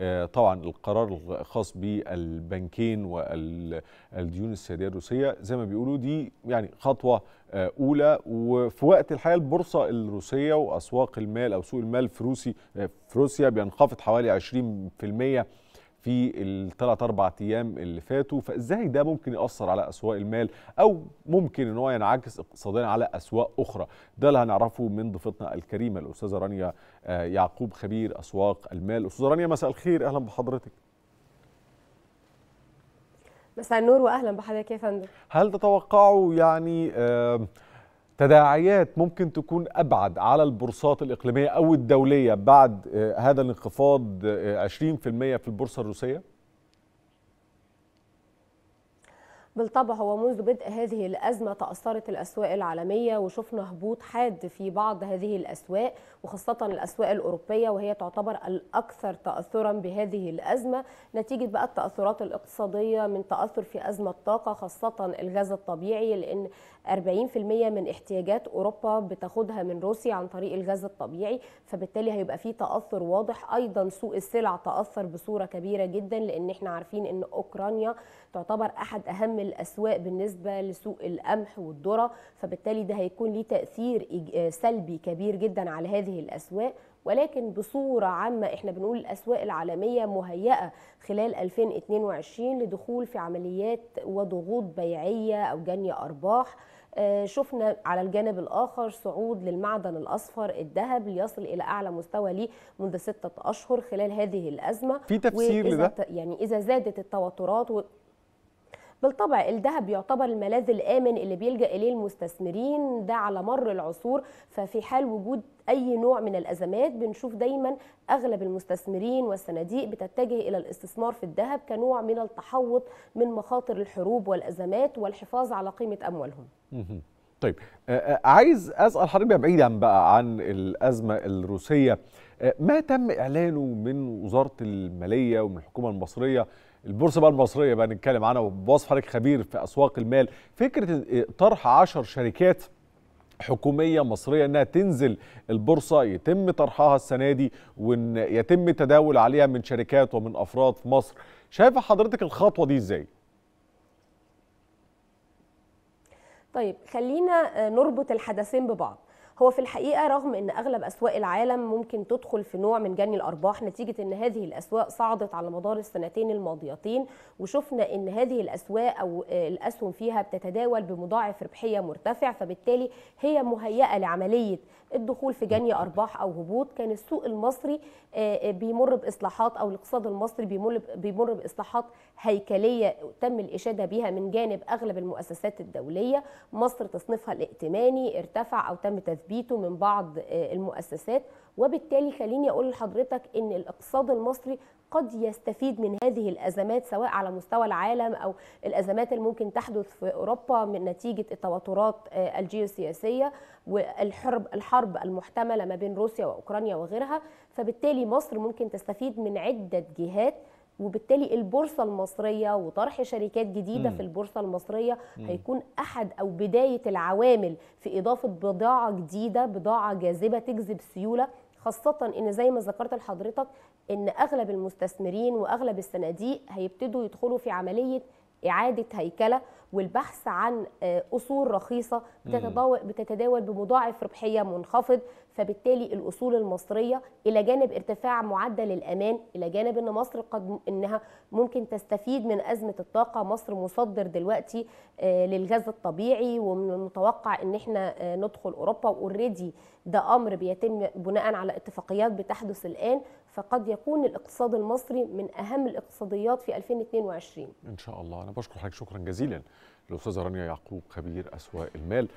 آه، طبعا القرار الخاص بالبنكين والديون السريه الروسيه زي ما بيقولوا دي يعني خطوه آه، اولى وفي وقت الحقيقه البورصه الروسيه واسواق المال او سوق المال في روسي آه، في روسيا بينخفض حوالي 20% في الثلاث اربع ايام اللي فاتوا فازاي ده ممكن ياثر على اسواق المال او ممكن ان هو ينعكس اقتصاديا على اسواق اخرى ده اللي هنعرفه من ضيفتنا الكريمه الاستاذه رانيا آه، يعقوب خبير اسواق المال استاذه رانيا مساء الخير اهلا بحضرتك مساء النور واهلا بحضرتك يا فندم هل تتوقعوا يعني آه تداعيات ممكن تكون أبعد على البورصات الإقليمية أو الدولية بعد آه، هذا الانخفاض 20% آه، في البورصة الروسية؟ بالطبع هو منذ بدء هذه الأزمة تأثرت الأسواق العالمية وشفنا هبوط حاد في بعض هذه الأسواق وخاصة الأسواق الأوروبية وهي تعتبر الأكثر تأثرا بهذه الأزمة نتيجة بقى التأثرات الاقتصادية من تأثر في أزمة طاقة خاصة الغاز الطبيعي لأن 40% من احتياجات أوروبا بتاخدها من روسيا عن طريق الغاز الطبيعي فبالتالي هيبقى في تأثر واضح أيضا سوق السلع تأثر بصورة كبيرة جدا لأن احنا عارفين أن أوكرانيا تعتبر أحد أهم الاسواق بالنسبه لسوق القمح والذره فبالتالي ده هيكون ليه تاثير آه، سلبي كبير جدا على هذه الاسواق ولكن بصورة عامة احنا بنقول الأسواق العالمية مهيئة خلال 2022 لدخول في عمليات وضغوط بيعية أو جني أرباح آه، شفنا على الجانب الآخر صعود للمعدن الأصفر الذهب ليصل إلى أعلى مستوى ليه منذ ستة أشهر خلال هذه الأزمة في تفسير لده؟ يعني إذا زادت التوترات بالطبع الذهب يعتبر الملاذ الامن اللي بيلجا اليه المستثمرين ده على مر العصور ففي حال وجود اي نوع من الازمات بنشوف دايما اغلب المستثمرين والصناديق بتتجه الى الاستثمار في الذهب كنوع من التحوط من مخاطر الحروب والازمات والحفاظ على قيمه اموالهم طيب آه، آه، عايز اسال حضرتك بعيدا بقى عن الازمه الروسيه آه، ما تم اعلانه من وزاره الماليه ومن الحكومه المصريه البورصه بقى المصريه بقى نتكلم عنها وبوصف حضرتك خبير في اسواق المال فكره طرح 10 شركات حكومية مصرية أنها تنزل البورصة يتم طرحها السنة دي وأن يتم التداول عليها من شركات ومن أفراد في مصر شايفة حضرتك الخطوة دي إزاي؟ طيب خلينا نربط الحدثين ببعض هو في الحقيقه رغم ان اغلب اسواق العالم ممكن تدخل في نوع من جني الارباح نتيجه ان هذه الاسواق صعدت على مدار السنتين الماضيتين وشفنا ان هذه الاسواق او الاسهم فيها بتتداول بمضاعف ربحيه مرتفع فبالتالي هي مهيئه لعمليه الدخول في جني ارباح او هبوط كان السوق المصري آه، آه، بيمر باصلاحات او الاقتصاد المصري بيمر باصلاحات هيكليه تم الاشاده بها من جانب اغلب المؤسسات الدوليه مصر تصنيفها الائتماني ارتفع او تم تثبيت تثبيته من بعض آه، المؤسسات وبالتالي خليني اقول لحضرتك ان الاقتصاد المصري قد يستفيد من هذه الازمات سواء على مستوى العالم او الازمات اللي ممكن تحدث في اوروبا من نتيجه التوترات آه، الجيوسياسيه والحرب الحرب المحتمله ما بين روسيا واوكرانيا وغيرها فبالتالي مصر ممكن تستفيد من عده جهات وبالتالي البورصه المصريه وطرح شركات جديده م. في البورصه المصريه م. هيكون احد او بدايه العوامل في اضافه بضاعه جديده بضاعه جاذبه تجذب سيوله خاصة إن زي ما ذكرت لحضرتك إن أغلب المستثمرين وأغلب الصناديق هيبتدوا يدخلوا في عملية إعادة هيكلة والبحث عن آه، اصول رخيصه بتتداول بمضاعف ربحيه منخفض فبالتالي الاصول المصريه الى جانب ارتفاع معدل الامان الى جانب ان مصر قد انها ممكن تستفيد من ازمه الطاقه مصر مصدر دلوقتي آه، للغاز الطبيعي ومن المتوقع ان احنا آه، ندخل اوروبا واوريدي ده امر بيتم بناء على اتفاقيات بتحدث الان فقد يكون الاقتصاد المصري من اهم الاقتصاديات في 2022 ان شاء الله انا بشكر حضرتك شكرا جزيلا الأستاذة رانيا يعقوب خبير أسواق المال